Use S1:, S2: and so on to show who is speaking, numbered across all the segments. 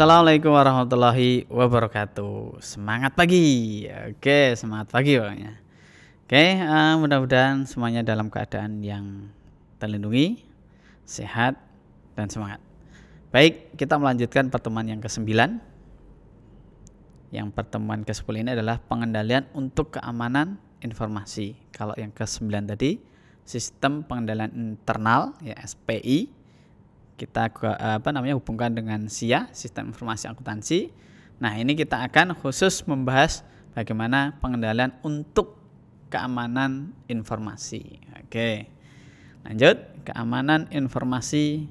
S1: Assalamualaikum warahmatullahi wabarakatuh. Semangat pagi. Oke, semangat pagi pokoknya. Oke, eh, mudah-mudahan semuanya dalam keadaan yang terlindungi, sehat dan semangat. Baik, kita melanjutkan pertemuan yang ke-9. Yang pertemuan ke-10 ini adalah pengendalian untuk keamanan informasi. Kalau yang ke-9 tadi sistem pengendalian internal ya SPI kita eh, apa namanya hubungkan dengan SIA sistem informasi akuntansi. Nah, ini kita akan khusus membahas bagaimana pengendalian untuk keamanan informasi. Oke. Lanjut, keamanan informasi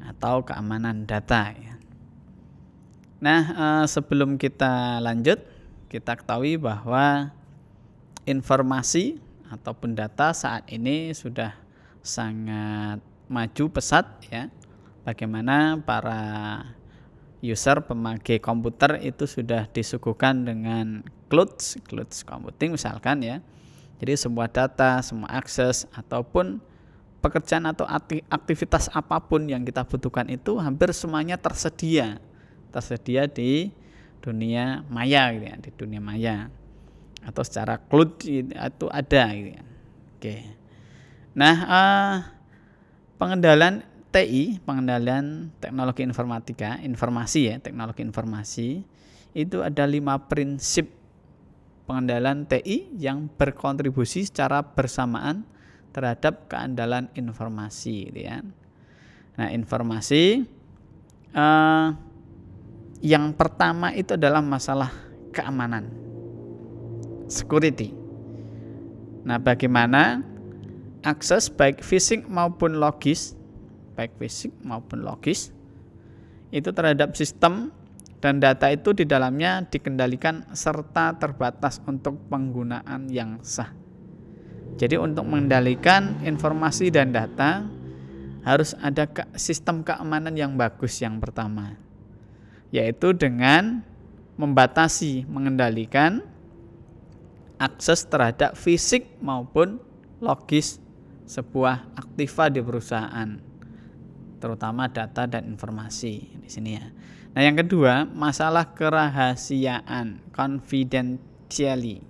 S1: atau keamanan data ya. Nah, eh, sebelum kita lanjut, kita ketahui bahwa informasi ataupun data saat ini sudah sangat maju pesat ya. Bagaimana para user pemakai komputer itu sudah disuguhkan dengan cloud cloud computing misalkan ya. Jadi semua data, semua akses ataupun pekerjaan atau aktivitas apapun yang kita butuhkan itu hampir semuanya tersedia. Tersedia di dunia maya gitu ya, di dunia maya. Atau secara cloud itu ada gitu ya. Oke. Nah, uh, pengendalian TI, pengendalian teknologi informatika, informasi ya, teknologi informasi, itu ada lima prinsip pengendalian TI yang berkontribusi secara bersamaan terhadap keandalan informasi, gitu ya. Nah, informasi eh, yang pertama itu adalah masalah keamanan, security. Nah, bagaimana akses baik fisik maupun logis, baik fisik maupun logis itu terhadap sistem dan data itu di dalamnya dikendalikan serta terbatas untuk penggunaan yang sah. Jadi untuk mengendalikan informasi dan data harus ada sistem keamanan yang bagus yang pertama yaitu dengan membatasi mengendalikan akses terhadap fisik maupun logis sebuah aktiva di perusahaan terutama data dan informasi di sini ya. Nah, yang kedua, masalah kerahasiaan, confidentiality.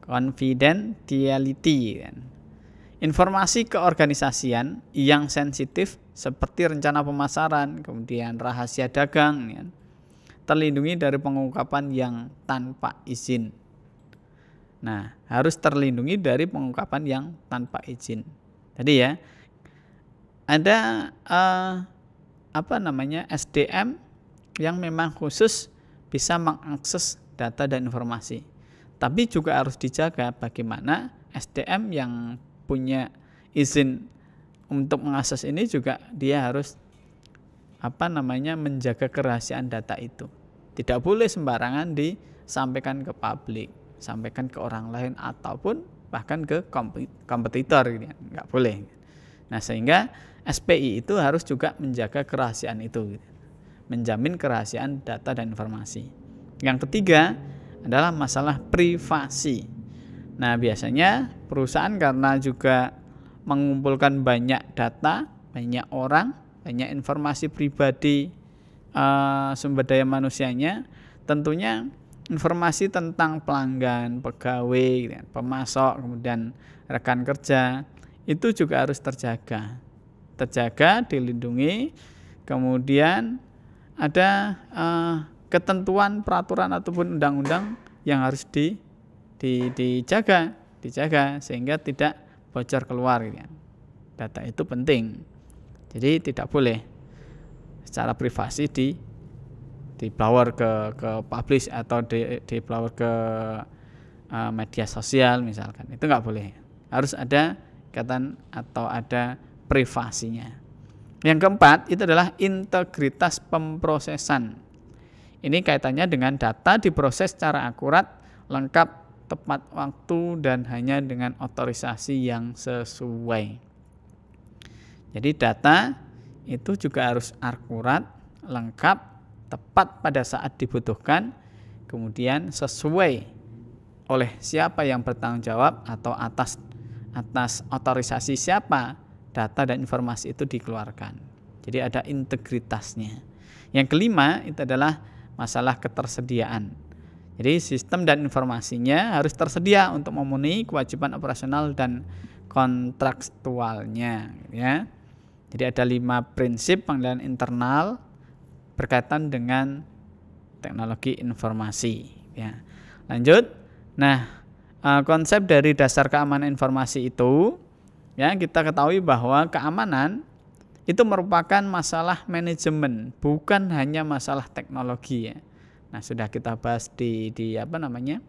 S1: Confidentiality kan. Informasi keorganisasian yang sensitif seperti rencana pemasaran, kemudian rahasia dagang, ya, terlindungi dari pengungkapan yang tanpa izin. Nah, harus terlindungi dari pengungkapan yang tanpa izin. jadi ya, ada uh, apa namanya SDM yang memang khusus bisa mengakses data dan informasi. Tapi juga harus dijaga bagaimana SDM yang punya izin untuk mengakses ini juga dia harus apa namanya menjaga kerahasiaan data itu. Tidak boleh sembarangan disampaikan ke publik sampaikan ke orang lain ataupun bahkan ke kompetitor gitu ya. nggak boleh nah sehingga SPI itu harus juga menjaga kerahasiaan itu gitu. menjamin kerahasiaan data dan informasi yang ketiga adalah masalah privasi nah biasanya perusahaan karena juga mengumpulkan banyak data banyak orang banyak informasi pribadi uh, sumber daya manusianya tentunya informasi tentang pelanggan, pegawai, pemasok, kemudian rekan kerja itu juga harus terjaga. Terjaga, dilindungi. Kemudian ada uh, ketentuan peraturan ataupun undang-undang yang harus di, di dijaga, dijaga sehingga tidak bocor keluar gitu. Kan. Data itu penting. Jadi tidak boleh secara privasi di di blower ke ke publish atau di di blower ke uh, media sosial misalkan itu nggak boleh harus ada ikatan atau ada privasinya yang keempat itu adalah integritas pemprosesan ini kaitannya dengan data diproses secara akurat lengkap tepat waktu dan hanya dengan otorisasi yang sesuai jadi data itu juga harus akurat lengkap tepat pada saat dibutuhkan, kemudian sesuai oleh siapa yang bertanggung jawab atau atas atas otorisasi siapa data dan informasi itu dikeluarkan. Jadi ada integritasnya. Yang kelima itu adalah masalah ketersediaan. Jadi sistem dan informasinya harus tersedia untuk memenuhi kewajiban operasional dan kontraktualnya. Ya. Jadi ada lima prinsip pengendalian internal berkaitan dengan teknologi informasi ya. Lanjut. Nah, eh, konsep dari dasar keamanan informasi itu ya kita ketahui bahwa keamanan itu merupakan masalah manajemen, bukan hanya masalah teknologi ya. Nah, sudah kita bahas di di apa namanya?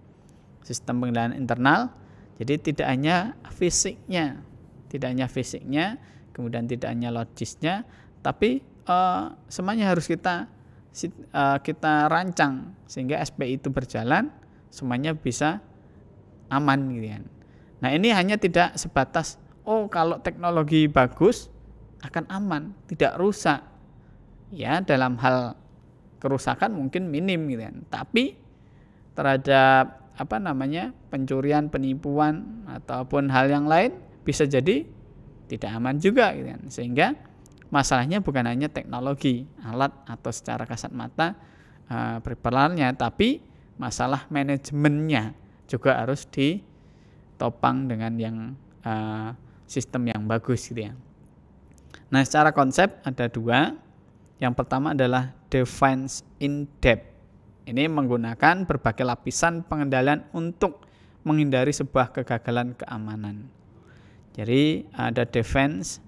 S1: sistem pengendalian internal. Jadi tidak hanya fisiknya, tidak hanya fisiknya, kemudian tidak hanya logisnya, tapi uh, semuanya harus kita uh, kita rancang sehingga SPI itu berjalan semuanya bisa aman gitu kan. Nah, ini hanya tidak sebatas oh kalau teknologi bagus akan aman, tidak rusak. Ya, dalam hal kerusakan mungkin minim gitu kan. Tapi terhadap apa namanya? pencurian, penipuan ataupun hal yang lain bisa jadi tidak aman juga gitu kan. Sehingga masalahnya bukan hanya teknologi, alat atau secara kasat mata uh, berperannya, tapi masalah manajemennya juga harus ditopang dengan yang eh, sistem yang bagus gitu ya. Nah, secara konsep ada dua. Yang pertama adalah defense in depth. Ini menggunakan berbagai lapisan pengendalian untuk menghindari sebuah kegagalan keamanan. Jadi ada defense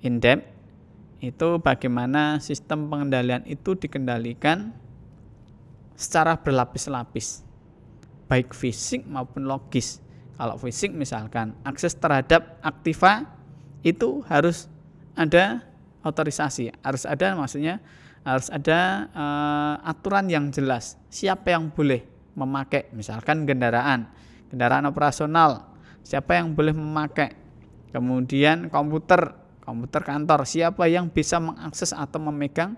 S1: in depth itu bagaimana sistem pengendalian itu dikendalikan secara berlapis-lapis baik fisik maupun logis kalau fisik misalkan akses terhadap aktiva itu harus ada otorisasi harus ada maksudnya harus ada uh, aturan yang jelas siapa yang boleh memakai misalkan kendaraan kendaraan operasional siapa yang boleh memakai kemudian komputer komputer kantor. Siapa yang bisa mengakses atau memegang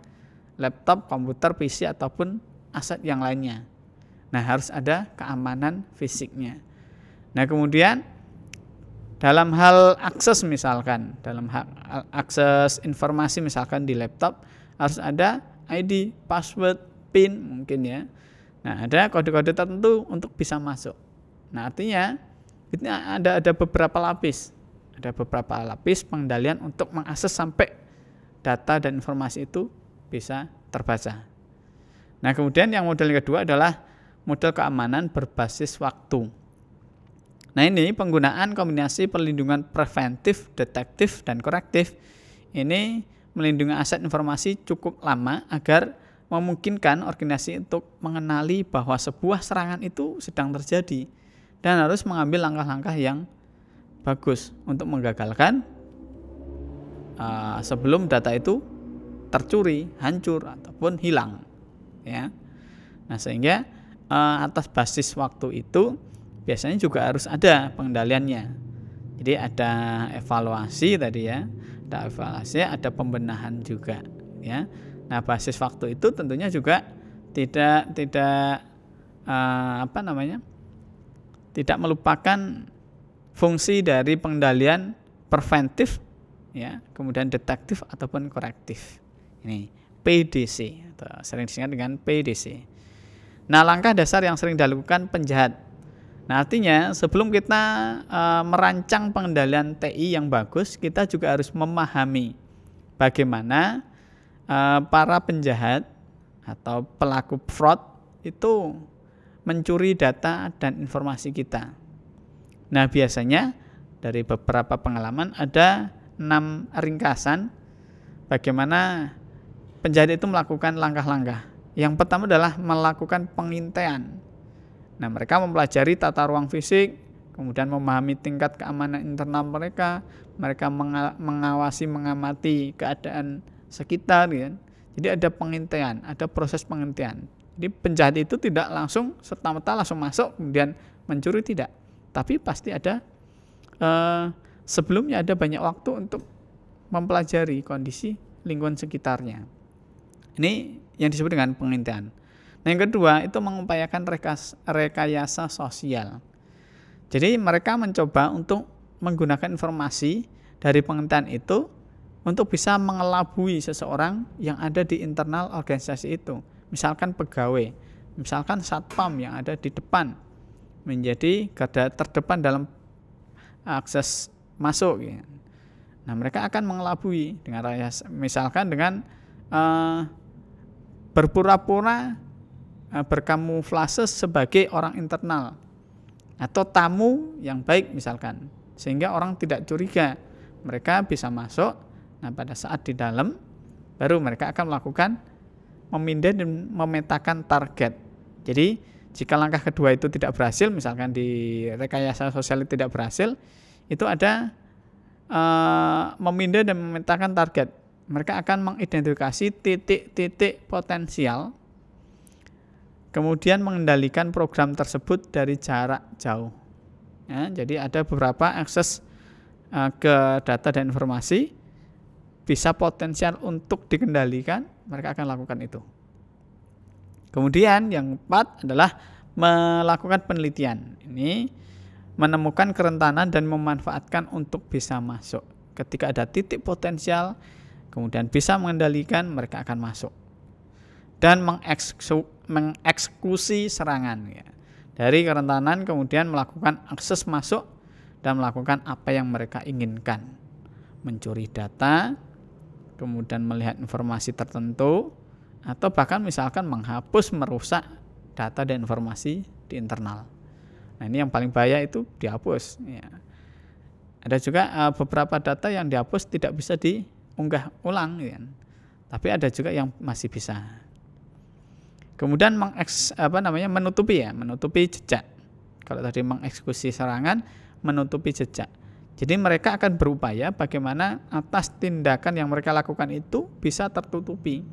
S1: laptop, komputer, PC ataupun aset yang lainnya. Nah, harus ada keamanan fisiknya. Nah, kemudian dalam hal akses misalkan, dalam hal akses informasi misalkan di laptop harus ada ID, password, PIN mungkin ya. Nah, ada kode-kode tertentu untuk bisa masuk. Nah, artinya ini ada ada beberapa lapis. Ada beberapa lapis pengendalian untuk mengakses sampai data dan informasi itu bisa terbaca. Nah, kemudian yang model kedua adalah model keamanan berbasis waktu. Nah, ini penggunaan kombinasi perlindungan preventif, detektif, dan korektif ini melindungi aset informasi cukup lama agar memungkinkan organisasi untuk mengenali bahwa sebuah serangan itu sedang terjadi dan harus mengambil langkah-langkah yang bagus untuk menggagalkan uh, sebelum data itu tercuri, hancur ataupun hilang, ya. Nah sehingga uh, atas basis waktu itu biasanya juga harus ada pengendaliannya. Jadi ada evaluasi tadi ya, ada evaluasi, ada pembenahan juga, ya. Nah basis waktu itu tentunya juga tidak tidak uh, apa namanya tidak melupakan fungsi dari pengendalian preventif ya, kemudian detektif ataupun korektif. Ini PDC atau sering disingkat dengan PDC. Nah, langkah dasar yang sering dilakukan penjahat. Nah, artinya sebelum kita e, merancang pengendalian TI yang bagus, kita juga harus memahami bagaimana e, para penjahat atau pelaku fraud itu mencuri data dan informasi kita. Nah, biasanya dari beberapa pengalaman ada enam ringkasan bagaimana penjahat itu melakukan langkah-langkah. Yang pertama adalah melakukan pengintaian. Nah, mereka mempelajari tata ruang fisik, kemudian memahami tingkat keamanan internal mereka, mereka mengawasi, mengamati keadaan sekitar. Ya. Jadi ada pengintaian, ada proses pengintaian. Jadi penjahat itu tidak langsung serta-merta langsung masuk kemudian mencuri tidak. Tapi pasti ada uh, sebelumnya ada banyak waktu untuk mempelajari kondisi lingkungan sekitarnya. Ini yang disebut dengan pengintian. Nah, yang kedua itu mengupayakan rekayasa sosial. Jadi mereka mencoba untuk menggunakan informasi dari pengintian itu untuk bisa mengelabui seseorang yang ada di internal organisasi itu. Misalkan pegawai, misalkan satpam yang ada di depan menjadi garda terdepan dalam eh, akses masuk. Gitu. Nah mereka akan mengelabui dengan raya, misalkan dengan uh, berpura-pura uh, berkamuflase sebagai orang internal atau tamu yang baik misalkan sehingga orang tidak curiga mereka bisa masuk nah pada saat di dalam baru mereka akan melakukan memindah dan memetakan target jadi jika langkah kedua itu tidak berhasil, misalkan di rekayasa sosial itu tidak berhasil, itu ada uh, memindah dan memetakan target. Mereka akan mengidentifikasi titik-titik potensial, kemudian mengendalikan program tersebut dari jarak jauh. Ya, jadi ada beberapa akses uh, ke data dan informasi bisa potensial untuk dikendalikan, mereka akan lakukan itu. Kemudian yang keempat adalah melakukan penelitian. Ini menemukan kerentanan dan memanfaatkan untuk bisa masuk. Ketika ada titik potensial, kemudian bisa mengendalikan, mereka akan masuk. Dan mengeksekusi, serangan. Ya. Dari kerentanan kemudian melakukan akses masuk dan melakukan apa yang mereka inginkan. Mencuri data, kemudian melihat informasi tertentu, atau bahkan misalkan menghapus merusak data dan informasi di internal. Nah ini yang paling bahaya itu dihapus. Ya. Ada juga uh, beberapa data yang dihapus tidak bisa diunggah ulang, ya. Kan. tapi ada juga yang masih bisa. Kemudian mengeks, apa namanya menutupi ya, menutupi jejak. Kalau tadi mengeksekusi serangan, menutupi jejak. Jadi mereka akan berupaya bagaimana atas tindakan yang mereka lakukan itu bisa tertutupi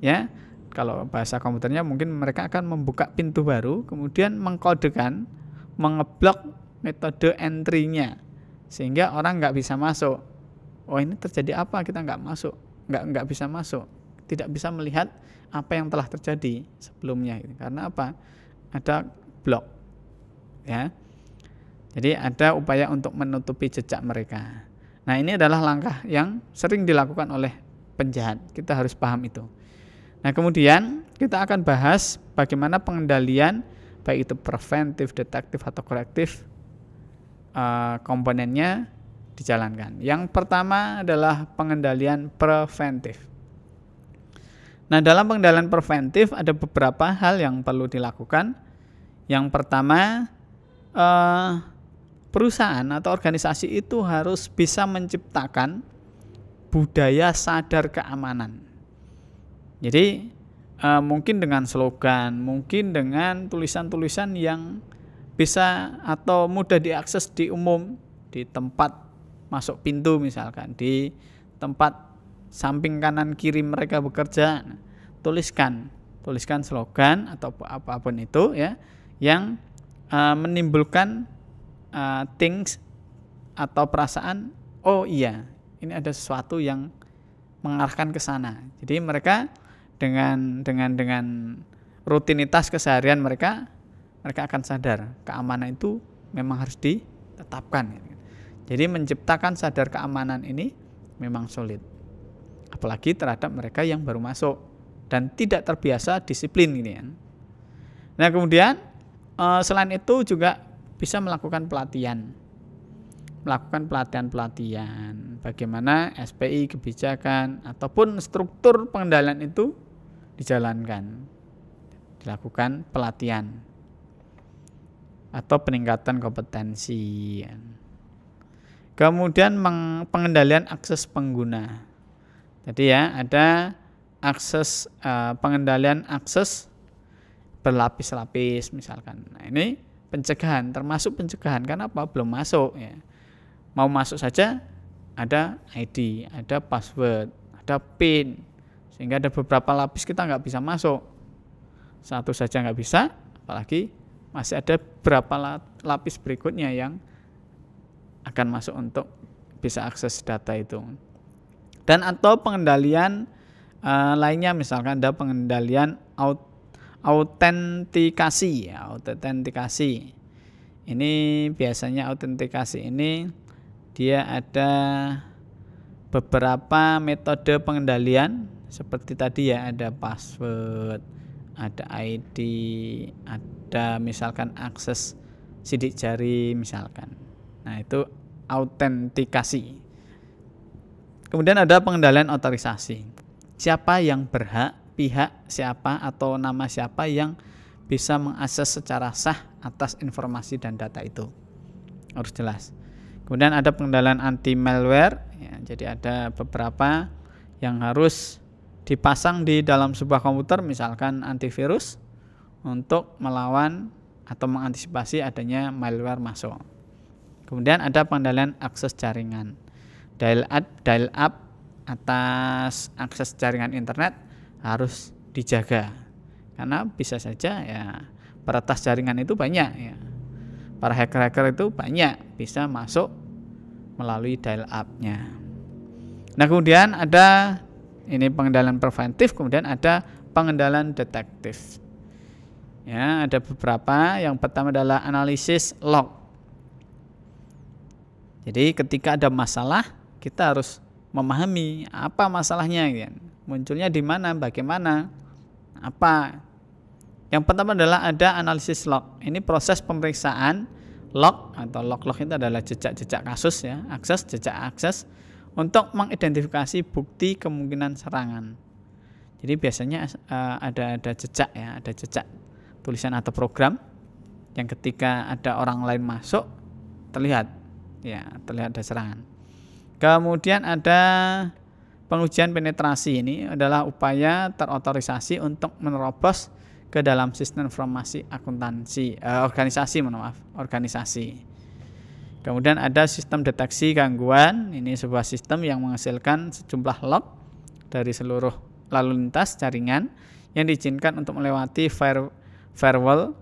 S1: ya kalau bahasa komputernya mungkin mereka akan membuka pintu baru kemudian mengkodekan mengeblok metode entry-nya sehingga orang nggak bisa masuk oh ini terjadi apa kita nggak masuk nggak nggak bisa masuk tidak bisa melihat apa yang telah terjadi sebelumnya gitu. karena apa ada blok ya jadi ada upaya untuk menutupi jejak mereka nah ini adalah langkah yang sering dilakukan oleh penjahat kita harus paham itu Nah, kemudian kita akan bahas bagaimana pengendalian baik itu preventif, detektif atau korektif eh, komponennya dijalankan. Yang pertama adalah pengendalian preventif. Nah, dalam pengendalian preventif ada beberapa hal yang perlu dilakukan. Yang pertama, eh, perusahaan atau organisasi itu harus bisa menciptakan budaya sadar keamanan. Jadi uh, mungkin dengan slogan, mungkin dengan tulisan-tulisan yang bisa atau mudah diakses di umum, di tempat masuk pintu misalkan, di tempat samping kanan kiri mereka bekerja. Nah, tuliskan, tuliskan slogan atau apapun itu ya yang uh, menimbulkan uh, eh, things atau perasaan oh iya, ini ada sesuatu yang mengarahkan ke sana. Jadi mereka dengan dengan dengan rutinitas keseharian mereka mereka akan sadar keamanan itu memang harus ditetapkan. Jadi menciptakan sadar keamanan ini memang sulit. Apalagi terhadap mereka yang baru masuk dan tidak terbiasa disiplin ini kan. Nah, kemudian eh, selain itu juga bisa melakukan pelatihan. Melakukan pelatihan-pelatihan bagaimana SPI kebijakan ataupun struktur pengendalian itu dijalankan, dilakukan pelatihan atau peningkatan kompetensi. Kemudian pengendalian akses pengguna. Jadi ya ada akses eh, pengendalian akses berlapis-lapis misalkan. Nah, ini pencegahan termasuk pencegahan karena apa? Belum masuk ya. Mau masuk saja ada ID, ada password, ada PIN sehingga ada beberapa lapis kita nggak bisa masuk satu saja nggak bisa apalagi masih ada beberapa lapis berikutnya yang akan masuk untuk bisa akses data itu dan atau pengendalian uh, lainnya misalkan ada pengendalian out autentikasi ya, autentikasi ini biasanya autentikasi ini dia ada beberapa metode pengendalian seperti tadi ya ada password ada ID ada misalkan akses sidik jari misalkan nah itu autentikasi kemudian ada pengendalian otorisasi siapa yang berhak pihak siapa atau nama siapa yang bisa mengakses secara sah atas informasi dan data itu harus jelas kemudian ada pengendalian anti malware ya, jadi ada beberapa yang harus dipasang di dalam sebuah komputer misalkan antivirus untuk melawan atau mengantisipasi adanya malware masuk. Kemudian ada pengendalian akses jaringan. Dial up, dial up atas akses jaringan internet harus dijaga karena bisa saja ya peretas jaringan itu banyak ya. Para hacker-hacker itu banyak bisa masuk melalui dial up-nya. Nah, kemudian ada ini pengendalian preventif, kemudian ada pengendalian detektif. Ya, ada beberapa. Yang pertama adalah analisis log. Jadi ketika ada masalah, kita harus memahami apa masalahnya, ya. munculnya di mana, bagaimana, apa. Yang pertama adalah ada analisis log. Ini proses pemeriksaan log atau log-log itu adalah jejak-jejak kasus ya, akses jejak akses untuk mengidentifikasi bukti kemungkinan serangan. Jadi biasanya uh, ada ada jejak ya, ada jejak tulisan atau program yang ketika ada orang lain masuk terlihat ya, terlihat ada serangan. Kemudian ada pengujian penetrasi ini adalah upaya terotorisasi untuk menerobos ke dalam sistem informasi akuntansi eh, organisasi, mohon maaf, organisasi. Kemudian ada sistem deteksi gangguan. Ini sebuah sistem yang menghasilkan sejumlah log dari seluruh lalu lintas jaringan yang diizinkan untuk melewati firewall.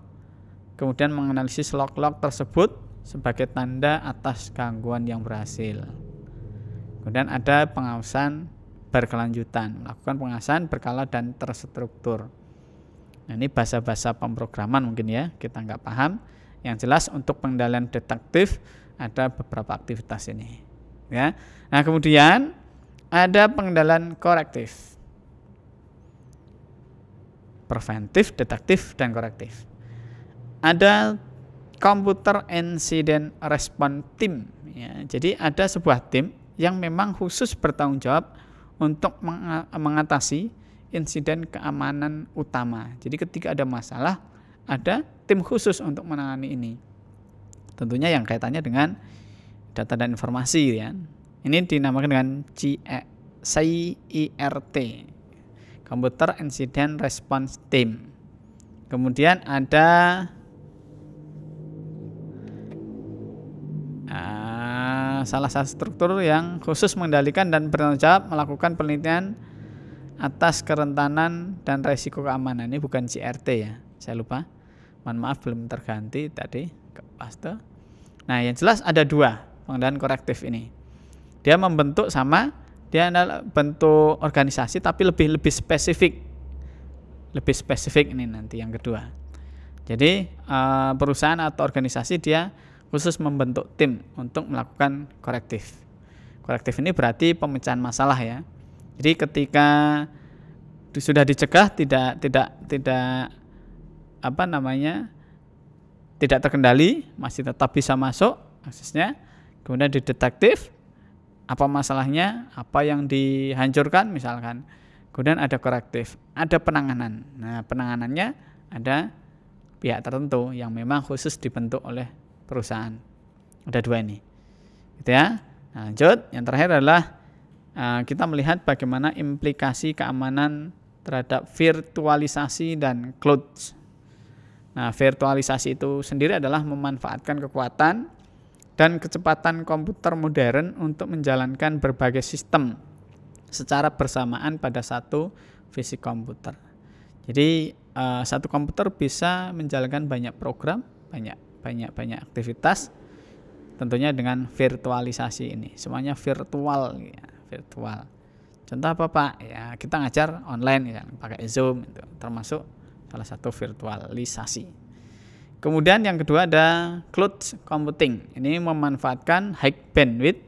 S1: Kemudian menganalisis log-log tersebut sebagai tanda atas gangguan yang berhasil. Kemudian ada pengawasan berkelanjutan, melakukan pengawasan berkala dan terstruktur. Nah, ini bahasa-bahasa pemrograman mungkin ya, kita nggak paham. Yang jelas untuk pengendalian detektif ada beberapa aktivitas ini ya nah kemudian ada pengendalian korektif preventif detektif dan korektif ada komputer incident response tim. ya jadi ada sebuah tim yang memang khusus bertanggung jawab untuk mengatasi insiden keamanan utama. Jadi ketika ada masalah, ada tim khusus untuk menangani ini tentunya yang kaitannya dengan data dan informasi gitu ya. Ini dinamakan dengan CIRT, e Computer Incident Response Team. Kemudian ada ah, salah satu struktur yang khusus mengendalikan dan bertanggung jawab melakukan penelitian atas kerentanan dan resiko keamanan. Ini bukan CRT e ya, saya lupa. Mohon maaf belum terganti tadi ke Paste. Nah, yang jelas ada dua pengendalian korektif ini. Dia membentuk sama, dia adalah bentuk organisasi tapi lebih lebih spesifik. Lebih spesifik ini nanti yang kedua. Jadi eh, perusahaan atau organisasi dia khusus membentuk tim untuk melakukan korektif. Korektif ini berarti pemecahan masalah ya. Jadi ketika sudah dicegah tidak tidak tidak apa namanya tidak terkendali, masih tetap bisa masuk aksesnya. Kemudian didetektif apa masalahnya, apa yang dihancurkan misalkan. Kemudian ada korektif, ada penanganan. Nah, penanganannya ada pihak tertentu yang memang khusus dibentuk oleh perusahaan. Ada dua ini. Gitu ya. Nah, lanjut, yang terakhir adalah eh, kita melihat bagaimana implikasi keamanan terhadap virtualisasi dan cloud Nah, virtualisasi itu sendiri adalah memanfaatkan kekuatan dan kecepatan komputer modern untuk menjalankan berbagai sistem secara bersamaan pada satu fisik komputer. Jadi eh, satu komputer bisa menjalankan banyak program, banyak banyak banyak aktivitas, tentunya dengan virtualisasi ini. Semuanya virtual, ya, virtual. Contoh apa pak? Ya kita ngajar online ya, kan? pakai zoom, itu, termasuk salah satu virtualisasi. Kemudian yang kedua ada cloud computing. Ini memanfaatkan high bandwidth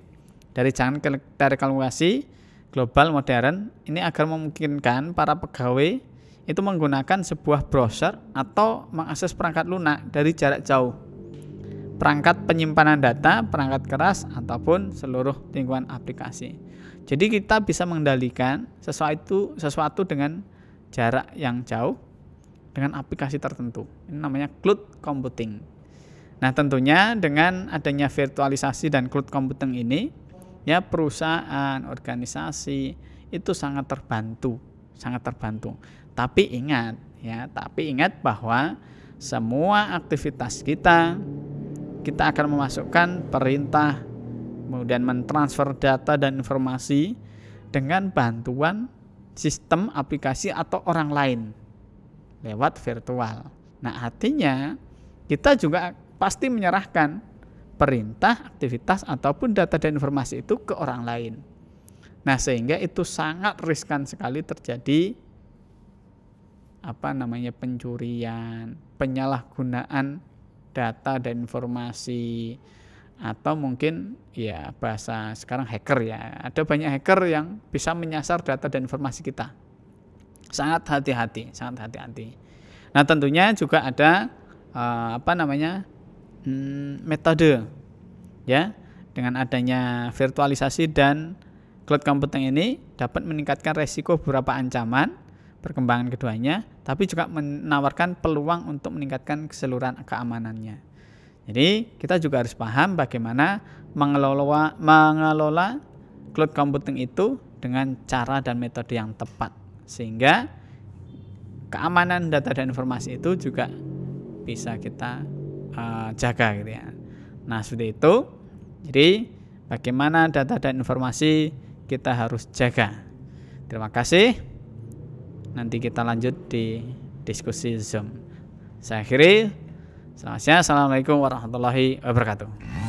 S1: dari jangan telekomunikasi global modern ini agar memungkinkan para pegawai itu menggunakan sebuah browser atau mengakses perangkat lunak dari jarak jauh. Perangkat penyimpanan data, perangkat keras ataupun seluruh lingkungan aplikasi. Jadi kita bisa mengendalikan sesuatu sesuatu dengan jarak yang jauh dengan aplikasi tertentu. Ini namanya cloud computing. Nah, tentunya dengan adanya virtualisasi dan cloud computing ini, ya perusahaan, organisasi itu sangat terbantu, sangat terbantu. Tapi ingat ya, tapi ingat bahwa semua aktivitas kita kita akan memasukkan perintah kemudian mentransfer data dan informasi dengan bantuan sistem aplikasi atau orang lain lewat virtual. Nah, artinya kita juga pasti menyerahkan perintah, aktivitas ataupun data dan informasi itu ke orang lain. Nah, sehingga itu sangat riskan sekali terjadi apa namanya pencurian, penyalahgunaan data dan informasi atau mungkin ya bahasa sekarang hacker ya. Ada banyak hacker yang bisa menyasar data dan informasi kita sangat hati-hati, sangat hati-hati. Nah, tentunya juga ada uh, apa namanya? Hmm, metode ya. Dengan adanya virtualisasi dan cloud computing ini dapat meningkatkan resiko beberapa ancaman perkembangan keduanya, tapi juga menawarkan peluang untuk meningkatkan keseluruhan keamanannya. Jadi, kita juga harus paham bagaimana mengelola mengelola cloud computing itu dengan cara dan metode yang tepat sehingga keamanan data dan informasi itu juga bisa kita uh, jaga gitu ya. Nah seperti itu. Jadi bagaimana data dan informasi kita harus jaga. Terima kasih. Nanti kita lanjut di diskusi Zoom. Saya akhiri. Selamat siang. Assalamualaikum warahmatullahi wabarakatuh.